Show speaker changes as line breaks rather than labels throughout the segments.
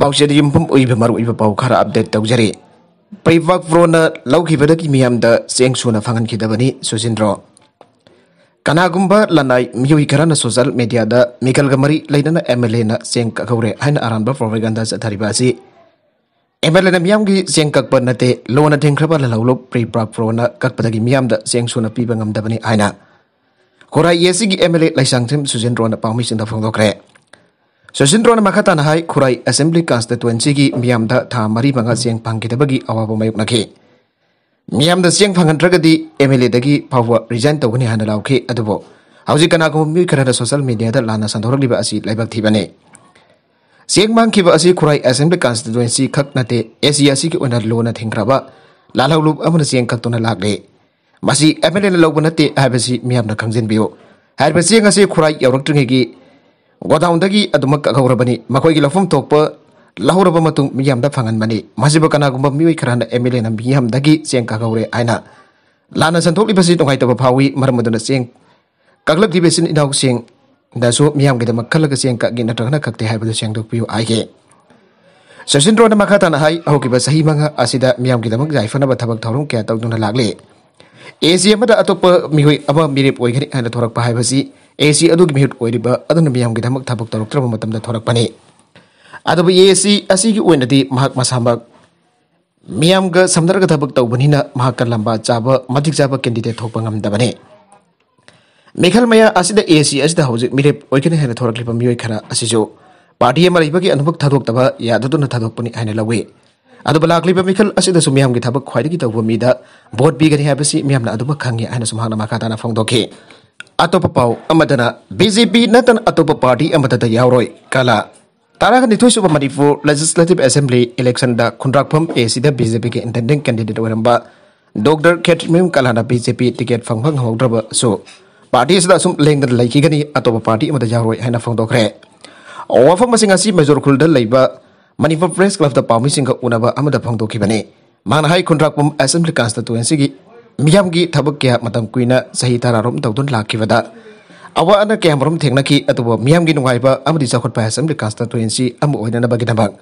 Bau jadi yumpum ui bemaru ui bau kara update tau jari. Pai wak vrona lau ki bada ki miyam da seng suna fangan ki dabani susindro. Kana gumba lanai miyu i kara na sosial media da mikal gamari lainan na emele na seng kakaure hain aran ba propaganda sa tari basi. Emele na miyam ki seng kak bada te lau na teng kraba lalau lo pai wak vrona kak bada ki miyam da seng suna pi bangam dabani aina. Kora Yesi sigi emele lai sang tim susindro na pau mi sing da fong do krek. ꯁꯣꯁꯤꯟꯗ꯭ꯔꯣꯅ ꯃꯈꯥ ꯇꯥꯅ ꯍꯥꯏ ꯈꯨꯔꯥꯏ ꯑꯦꯁꯦꯝꯕ꯭ꯂꯤ ꯀꯟꯁꯇꯤꯇꯨꯋꯦꯟꯁꯤꯒꯤ ꯃꯤꯌꯥꯝꯗ ꯊꯥ ꯃꯔꯤ ꯃꯉꯥ ꯆꯦꯡ ꯐꯪꯈꯤꯗꯕꯒꯤ ꯑꯋꯥꯕ ꯃꯥꯌꯣꯛꯅꯈꯤ ꯃꯤꯌꯥꯝꯗ ꯆꯦꯡ ꯐꯪꯍꯟꯗ꯭ꯔꯒꯗꯤ ꯑꯦꯝ ꯑꯦꯜ ꯑꯦꯗꯒꯤ ꯐꯥꯎꯕ ꯔꯤꯖꯥꯏꯟ ꯇꯧꯒꯅꯤ ꯍꯥꯏꯅ ꯂꯥꯎꯈꯤ ꯑꯗꯨꯕꯨ ꯍꯧꯖꯤꯛ ꯀꯅꯥꯒꯨꯝꯕ ꯃꯤꯑꯣꯏ ꯈꯔꯅ ꯁꯣꯁꯤꯌꯦꯜ ꯃꯦꯗꯤꯌꯥꯗ ꯂꯥꯟꯅ ꯁꯟꯗꯣꯔꯛꯂꯤꯕ ꯑꯁꯤ ꯂꯥꯏꯕꯛ ꯊꯤꯕꯅꯤ ꯆꯦꯡ ꯃꯥꯡꯈꯤꯕ ꯑꯁꯤ ꯈꯨꯔꯥꯏ ꯑꯦꯁꯦꯝꯕ꯭ꯂꯤ ꯀꯟꯁꯇꯤꯇꯨꯋꯦꯟꯁꯤ ꯈꯛ ꯅꯠꯇꯦ ꯑꯦꯁꯤꯌꯥ ꯑꯁꯤꯒꯤ ꯑꯣꯏꯅ ꯂꯣꯅ ꯊꯤꯡꯈ꯭ꯔꯕ ꯂꯥꯜꯍꯧꯂꯨꯞ ꯑꯃꯅ ꯆꯦꯡ ꯀꯛꯇꯨꯅ ꯂꯥꯛꯂꯤ ꯃꯁꯤ ꯑꯦꯝ ꯑꯦꯜ ꯑꯦꯅ ꯂꯧꯕ ꯅꯠꯇꯦ ꯍꯥꯏꯕꯁꯤ ꯃꯤꯌꯥꯝꯅ ꯈꯪꯖꯤꯟꯕꯤꯌꯨ ꯍꯥꯏꯔꯤꯕ ꯆꯦꯡ ꯑꯁꯤ ꯈꯨꯔꯥꯏ ꯌꯧꯔꯛꯇ꯭ꯔꯤꯉꯩꯒꯤ wadawundagi kau gawra bani gila lafum tokpa lahura bama tung miyamda fangan bani masibu kanagumba miwi karana emile na siang siyang kagawre aina lana santok libasi tungay taba pawi maramaduna siyang kaglap dibesin inawuk siyang dasu miyam gita makkalaga siyang kagi natrakana kakti haibadu siyang tokpiyo aike sasindro na makatana hai ahuki basahi manga asida miyam gita mag zaifana batabag taurung kaya taugduna lagli esia pada atau pemilik apa mirip wajah ini hanya torak bahaya bersih ए सी अट कोईद्रम थोरपने अब ए सी मैम सामदरगनी लंब चाब मधि चाब केंदीडेट थोपने मेघल मैयाद ए सी अरेप होने थोड़ा मई खरा की एम रही अनुब थाद है लवे अब लाख मेखल मैम खाई भोट भीगनी खेना मखा फोंदे atau papau amadana BJP natan atau papadi amadada yauroi kala tarakan itu supa manifu legislative assembly election da kunrakpam AC eh, da BJP ke intending candidate waramba Dr. kala kalana BJP fang hong hawdraba so party sada sum dan laiki gani atau papadi amadada yauroi haina fangdokre wafang masing asi major khulda laiba manipur press club da pawmi singa unaba amada fangdokibani manhai kunrakpam assembly constituency gi Miamgi gi tabak kya madam kuina sahi tararom laki vada. awa ana kya marom teng naki atau miyam gi nungai ba amadi jakhot pa assembly constituency amu oinana bagi dabang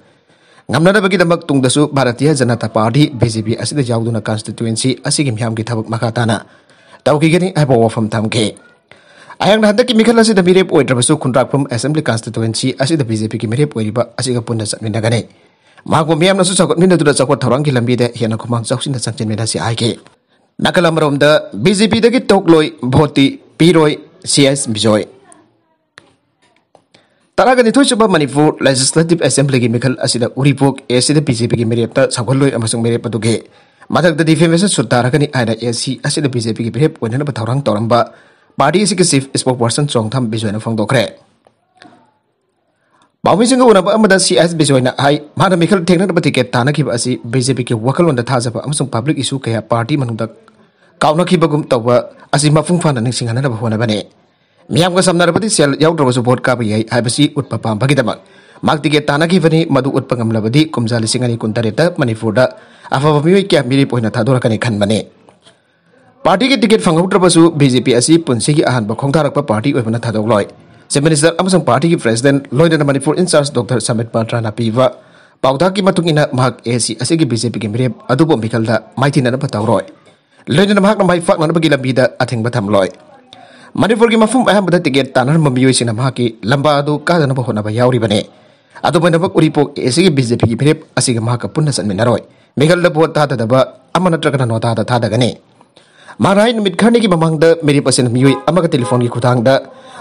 ngamna da bagi dabak tungda su bharatiya janata party bjp asida jawduna constituency asi gi miyam gi tabak makatana tawki gi ni aiba wafam tamke ayang dhanda ki mikhala se da mirep oi drabasu khunrak pum assembly constituency asida bjp gi mirep oi ba asi ga punna sapni nagane Mahakum miyam nasu sakot minda tuda sakot tawang kilam bida hiana kumang sauksin dan sangcin meda si aike. ꯅꯥꯀꯜ ꯑꯃꯔꯣꯝꯗ B J ꯄꯤꯗꯒꯤ ꯇꯣꯛꯂꯣꯏ ꯚꯣꯇꯤ ꯄꯤꯔꯣꯏ C S Bijoy ꯇꯔꯥꯒꯅꯤꯊꯣꯏ ꯁꯨꯕ ꯃꯅꯤꯄꯨꯔ ꯂꯦꯖꯤꯁꯂꯦꯇꯤꯚ ꯑꯦꯁꯦꯝꯕ꯭ꯂꯤꯒꯤ ꯃꯤꯈꯜ ꯑꯁꯤꯗ ꯎꯔꯤꯄꯣꯛ ꯑꯦꯁꯤꯗ ꯕꯤ ꯖꯦ ꯄꯤꯒꯤ ꯃꯤꯔꯦꯞꯇ ꯁꯧꯒꯠꯂꯣꯏ ꯑꯃꯁꯨꯡ ꯃꯤꯔꯦꯞ ꯑꯗꯨꯒꯤ ꯃꯊꯛꯇ ꯗꯤꯐꯦꯃꯦꯁꯟ ꯁꯨꯠ ꯇꯥꯔꯒꯅꯤ ꯍꯥꯏꯅ ꯑꯦꯁꯤ ꯑꯁꯤꯗ ꯕꯤ ꯖꯦ ꯄꯤꯒꯤ ꯃꯤꯔꯦꯞ ꯑꯣꯏꯅꯅꯕ ꯊꯧꯔꯥꯡ ꯇꯧꯔꯝꯕ ꯄꯥꯔꯇꯤ ꯑꯁꯤꯒꯤ ꯆꯤꯐ ꯏꯁꯄꯣꯛꯄꯔꯁꯟ ꯆꯣꯡꯊꯝ ꯕꯤꯖꯣꯏꯅ ꯐꯣꯡꯗꯣꯛꯈ꯭ꯔꯦ ꯄꯥꯎꯃꯤꯁꯤꯡꯒ ꯎꯅꯕ ꯑꯃꯗ ꯁꯤ ꯑꯦꯁ ꯕꯤꯁ ꯑꯣꯏꯅ ꯍꯥꯏ ꯃꯥꯅ ꯃꯤꯈꯜ ꯊꯦꯡꯅꯅꯕ ꯇꯤꯀꯦꯠ ꯊꯥꯅꯈꯤꯕ ꯑꯁꯤ ꯕꯤ ꯖꯦ ꯄꯤꯒꯤ ꯋꯥꯈꯜꯂꯣꯟꯗ ꯊꯥꯖꯕ ꯑꯃꯁꯨꯡ ꯄꯕ꯭ꯂꯤꯛ ꯏꯁꯨ ꯀꯌꯥ ꯄꯥꯔꯇꯤ ꯃꯅꯨꯡꯗ ꯀꯥꯎꯅꯈꯤꯕꯒꯨꯝ ꯇꯧꯕ ꯑꯁꯤ ꯃꯄꯨꯡ ꯐꯥꯅ ꯅꯤꯡꯁꯤꯡꯍꯟꯅꯕ ꯍꯣꯠꯅꯕꯅꯤ ꯃꯤꯌꯥꯝꯒ ꯁꯝꯅꯔꯕꯗꯤ ꯁꯦꯜ ꯌꯥꯎꯗ꯭ꯔꯕꯁꯨ ꯚꯣꯠ ꯀꯥꯕ ꯌꯥꯏ ꯍꯥꯏꯕꯁꯤ ꯎꯠꯄ ꯄꯥꯝꯕꯒꯤꯗꯃꯛ ꯃꯍꯥꯛ ꯇꯤꯀꯦꯠ ꯇꯥꯟꯅꯈꯤꯕꯅꯤ ꯃꯗꯨ ꯎꯠꯄ ꯉꯝꯂꯕꯗꯤ ꯀꯨꯝꯖꯥ ꯂꯤꯁꯤꯡ ꯑꯅꯤ ꯀꯨꯟꯇꯔꯦꯠꯇ ꯃꯅꯤꯄꯨꯔꯗ ꯑꯐꯕ ꯃꯤꯑꯣꯏ ꯀꯌꯥ ꯃꯤꯔꯦꯞ ꯑꯣꯏꯅ ꯊꯥꯗꯣꯔꯛꯀꯅꯤ ꯈꯟꯕꯅꯤ ꯄꯥꯔꯇꯤꯒꯤ ꯇꯤꯀꯦꯠ ꯐꯪꯍꯧꯗ꯭ꯔꯕꯁꯨ ꯕꯤ ꯖꯦ ꯄꯤ ꯑꯁꯤ ꯄꯨꯟꯁꯤꯒꯤ ꯑꯍꯥꯟꯕ ꯈꯣꯡꯊꯥꯔꯛꯄ ꯄꯥꯔꯇꯤ ꯑꯣꯏꯕꯅ ꯊꯥꯗꯣꯛꯂꯣꯏ se minister amasang party ki president loidana manipur in charge dr samit patra na piwa matung ina mahak ac ase adu bom bikal da maiti na na pataw roi loidana fak na na bagila bida atheng batham loi manipur ki mafum aham bada tiget tanar mamiyo si na mahaki lamba adu ka na ba hona yauri bane adu bana ba uri po ac ki bjp ki mirep ase ki mahaka punna san min roi bikal da bot ta ta da ba amana tra kana no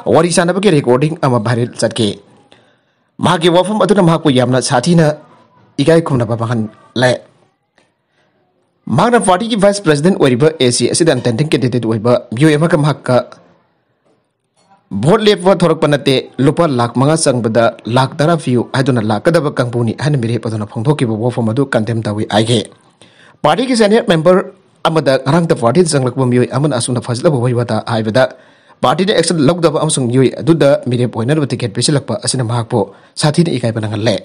वरी चाब के recording भाईरल चटके वफम अदीन इकाय खुनाब महन ले पार्टी की वाइस प्रेसीडेंट होब ए सी अंटेंडिंग कैंडिडेट होब मूम का भोट लेपरप नाते लुप लाख मंग चंगद लाख तरह फीयू लाखदब कंपूनी है मेरे फोम वफम कंटेम तौ आई पार्टी की सैनियर मेबर पार्टी चलब मूम असुना फजलब होब Parti ini eksen log dapat amsung yui adu da mirip poin ada tiket besi lakpa asin amah po saat ini ikai penangan le.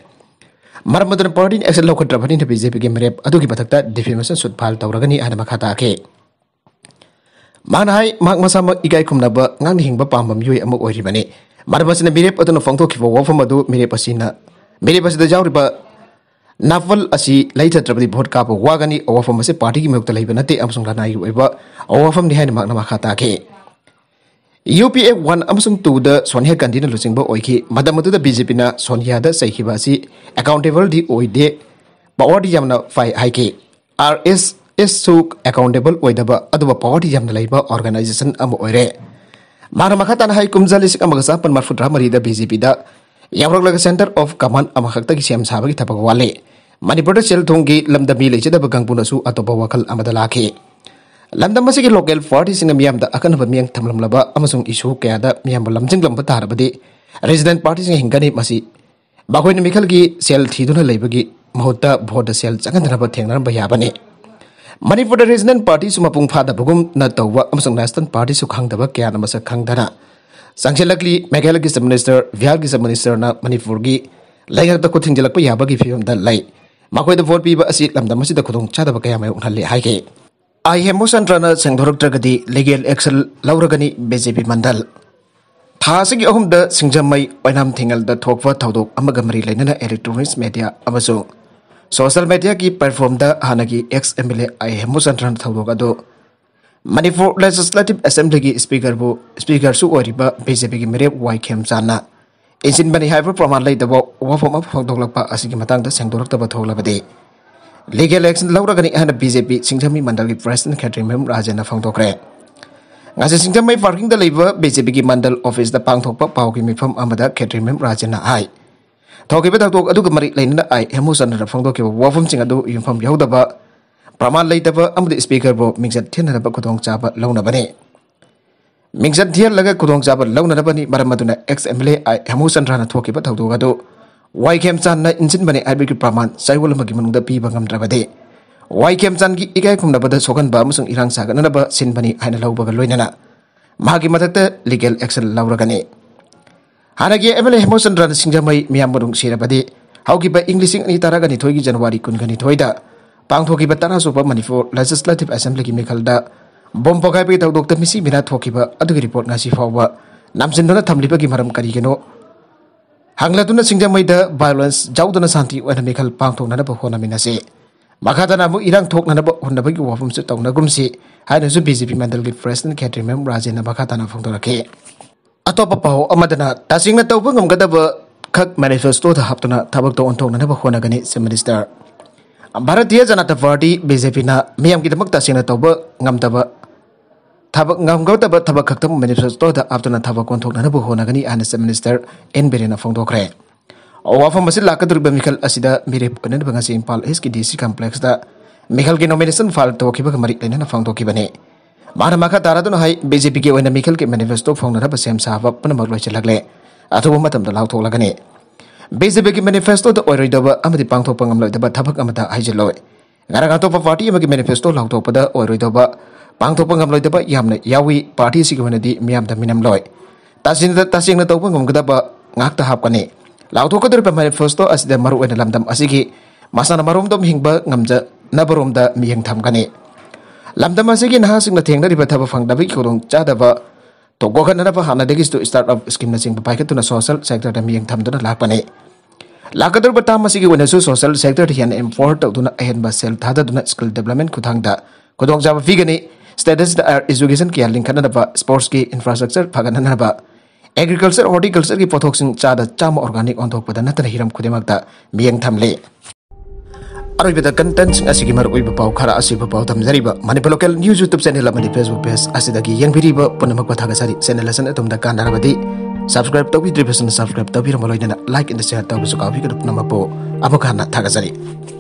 Marah mantan parti ini eksen log ke drapan ini bisa bikin mirip adu kipat tak defamation sud pal tau ragani ada makata ake. Manai mak masa mak ikai kum naba ngang nih hingba pambam yui amuk oi ribani. Marah masin mirip adu nufang to kipo wafam adu mirip asina. Mirip asin da jauh riba Nafal asi lai ta trapati bhot kapo wagani awafam asi parti ki mayukta lai banate amsung lanai wai ba awafam nihai ni mak namakata ake. UPF 1 ꯑꯃꯁꯨꯡ 2ꯗ ꯁꯣꯅꯤꯌꯥ ꯒꯥꯟꯙꯤꯅ ꯂꯨꯆꯤꯡꯕ ꯑꯣꯏꯈꯤ ꯃꯇꯝ ꯑꯗꯨꯗ ꯕꯤꯖꯦꯄꯤꯅ ꯁꯣꯅꯤꯌꯥꯗ ꯆꯩꯈꯤꯕ ꯑꯁꯤ ꯑꯦꯀꯥꯎꯟꯇꯦꯕꯜꯗꯤ ꯑꯣꯏꯗꯦ ꯄꯋꯥꯔꯗꯤ ꯌꯥꯝꯅ ꯐꯩ ꯍꯥꯏꯈꯤ ꯑꯥꯔ ꯑꯦꯁ ꯑꯦꯁꯁꯨ ꯑꯦꯀꯥꯎꯟꯇꯦꯕꯜ ꯑꯣꯏꯗꯕ ꯑꯗꯨꯕꯨ ꯄꯋꯥꯔꯗꯤ ꯌꯥꯝꯅ ꯂꯩꯕ ꯑꯣꯔꯒꯅꯥꯏꯖꯦꯁꯟ ꯑꯃ ꯑꯣꯏꯔꯦ ꯃꯥꯅ ꯃꯈꯥ ꯇꯥꯅ ꯍꯥꯏ ꯀꯨꯝꯖꯥ ꯂꯤꯁꯤꯡ ꯑꯃꯒ ꯆꯥꯄꯟ ꯃꯔꯐꯨꯇꯔꯥ ꯃꯔꯤꯗ ꯕꯤꯖꯦꯄꯤꯗ ꯌꯥꯎꯔꯛꯂꯒ ꯁꯦꯟꯇꯔ ꯑꯣꯐ ꯀꯃꯟ ꯑꯃꯈꯛꯇꯒꯤ ꯁꯦꯝ ꯁꯥꯕꯒꯤ ꯊꯕꯛ ꯋꯥꯠꯂꯤ ꯃꯅꯤꯄꯨꯔꯗ ꯁꯦꯜ ꯊꯨꯝꯒꯤ ꯂꯝꯗꯝ ꯃꯤ ꯂꯩꯖꯗꯕ ꯀꯥꯡꯕꯨꯅꯁꯨ ꯑꯇꯣꯞꯄ ꯋꯥꯈꯜ ꯑꯃꯗ ꯂꯥꯛꯈꯤ लमदम लोकल लोकल पार्टीद अखनब मैं थम्लब इशु क्या मैं लमजिंग तारबदे रेजिडेंट पार्टी हिंगने मगोन मिखल की सेल थीब की महूत भोट सेल चंगनब थेब याबने मनपुर रेजिडेंट पार्टी मपूाद भगम नव नेशनल पार्टी खादब क्या मस खना चंशलगली मेघाल की सब मनीस्टर बिहार की सब मनीस्टर मनपुर की लगता कुथिजल याब की फिवद लाई भोट पीब अमदम से खुद चाद क्या उन्हें हाई आई हेम चंद्रन चेंदरगद लीगल एक्शन लौरगनी बीजेपी मंडल था सिंजमाम इलेक्ट्रोनिक्स मेडिया सोशल मेडिया की पेरफोम हाँ एक्स एम एल ए आई हेमू चंद्रन थोड़ो Manipur legislative assembly speaker speaker BJP की मेरे वाई खेम चा इंजीनबनी प्रमाण लेद वफम फोदों से थोड़बदी लीगल एक्शन लौरगनी हम बीजेपी सिंधम मंडल की प्रेसीडेंट कैटरी मेम राजेना फोंदे आज सिंधम पार्किंग बीजेपी की मंडल ऑफिस पाथप पा की मीफम कैटरी मेम राजेना थोब तौक मरी आई हेमू चंद्र फोदी वाफम यौदब प्रमाण लेटब स्पीकर मिजद थेब खुद लौनबने मिजद थेलग खुद लौनबनी मरम एक्स एम एल ए आई हेमू चंद्रन थोब तौद वाइकेम चान इंसिनबने प्रमाण चाइवल पीब गमद्रबदे वाइकेम चान की इकाय खुमनबद सोगनब इरांग सागनब सिनबने हाइन लौबग मागी लीगल एक्शन लौरगने हानगी एमएलए हेमचंद्रन सिंहजमई मियाम मरुंग सिरबदे हौगिब इंग लिसिंग अनि की जनवरी कुनगनिथोइदा पांगथोगिब तरासुप मणिपुर लेजिस्लेटिव असेंबली की मेखलदा बम पोखाइपगी तौदोक्ता मिसी बिना थोकिब रिपोर्ट ngaसी फावबा नामसिनदोना मरम करिगेनो hangla tuna singja maida violence jawdana santi wena mekhal pangthok nana ba khona minase maka dana mu irang thok nana ba hunna ba gi wafum su tawna gum si haina su bjp mandal gi president khatri mem rajena ba kha dana phong dorake ato pa pao amadana tasing na tawpa ngam gada ba khak manifesto da haptuna thabak to onthok nana ba khona gani se minister Ambaratia jana party BJP na miyam ki tamak ta sina ta ba ngam ta ba ꯊꯕꯛ ꯉꯝꯒꯗꯕ ꯊꯕꯛ ꯈꯛꯇꯕꯨ ꯃꯦꯅꯤꯐꯦꯁꯇꯣꯗ ꯍꯥꯞꯇꯨꯅ ꯊꯕꯛ ꯀꯣꯟꯊꯣꯛꯅꯅꯕ ꯍꯣꯠꯅꯒꯅꯤ ꯍꯥꯏꯅ ꯆꯤꯞ ꯃꯤꯅꯤꯁꯇꯔ ꯑꯦꯟ ꯕꯤꯔꯦꯟꯅ ꯐꯣꯡꯗꯣꯛꯈ꯭ꯔꯦ ꯋꯥꯐꯝ ꯑꯁꯤ ꯂꯥꯛꯀꯗꯧꯔꯤꯕ ꯃꯤꯈꯜ ꯑꯁꯤꯗ ꯃꯤꯔꯦꯞ ꯑꯣꯏꯅꯅꯕ ꯉꯁꯤ ꯏꯝꯐꯥꯜ ꯏꯁꯀꯤ ꯗꯤ ꯁꯤ ꯀꯝꯄ꯭ꯂꯦꯛꯁꯇ ꯃꯤꯈꯜꯒꯤ ꯅꯣꯃꯤꯅꯦꯁꯟ ꯐꯥꯏꯜ ꯇꯧꯈꯤꯕꯒ ꯃꯔꯤ ꯂꯩꯅꯅ ꯐꯣꯡꯗꯣꯛꯈꯤꯕꯅꯤ ꯃꯥꯅ ꯃꯈꯥ ꯇꯥꯔꯗꯨꯅ ꯍꯥꯏ ꯕꯤ ꯖꯦ ꯄꯤꯒꯤ ꯑꯣꯏꯅ ꯃꯤꯈꯜꯒꯤ ꯃꯦꯅꯤꯐꯦꯁꯇꯣ ꯐꯣꯡꯅꯅꯕ ꯁꯦꯝ ꯁꯥꯕ ꯄꯨꯝꯅꯃꯛ ꯂꯣꯏꯁꯤꯜꯂꯛꯂꯦ ꯑꯊꯨꯕ ꯃꯇꯝꯗ ꯂꯥꯎꯊꯣꯛꯂꯒꯅꯤ ꯕꯤ ꯖꯦ ꯄꯤꯒꯤ ꯃꯦꯅꯤꯐꯦꯁꯇꯣꯗ ꯑꯣꯏꯔꯣꯏꯗꯕ ꯑꯃꯗꯤ ꯄꯥꯡꯊꯣꯛꯄ ꯉꯝꯂꯣꯏꯗꯕ ꯊꯕꯛ ꯑꯃꯠꯇ ꯍꯥꯏꯖꯤꯜꯂꯣꯏ ꯉꯔꯥꯡ ꯑꯇꯣꯞꯄ ꯄꯥꯔꯇꯤ ꯑꯃꯒꯤ ꯃꯦꯅꯤꯐꯦꯁꯇꯣ ꯂꯥꯎꯊꯣꯛꯄꯗ ꯑꯣꯏꯔꯣꯏꯗꯕ bang tu pengam loi tiba iam na yawi parti si kemana di miam ta minam loi. Ta sin ta ta na tau pengam kita ba ngak ta hap kani. Lau tu kotor first to asida maru wena lam tam asiki. Masa na marum tom hing ba ngam ja na barum da mi hing tam kani. Lam tam asiki na hasing na tiang na di ba ta ba fang dabi kurung cha ba. Tu kan na ba hana degis to start up skim na sing ba pai ketu na social sector da mi hing tam tu na lak pani. Lakatur pertama masih ke wanita sosial sektor yang import untuk na ahen basel dah dah skill development kudang da kudang jawab vegan status da uh, education ki halin khana ba sports ki infrastructure phagana na ba agriculture horticulture ki pothok sing cara da organik untuk on thok padana tra hiram khude magda miang thamle aroi beta contents asi ki mar oi ba khara asi ba pau dam jari ba news youtube channel la facebook page asi da yang biri ba ponamak ba thaga sari channel la san etum da kan subscribe tobi tribe san subscribe tobi ramoloi na like and share tobi suka bi ka dup namapo abokana thaga sari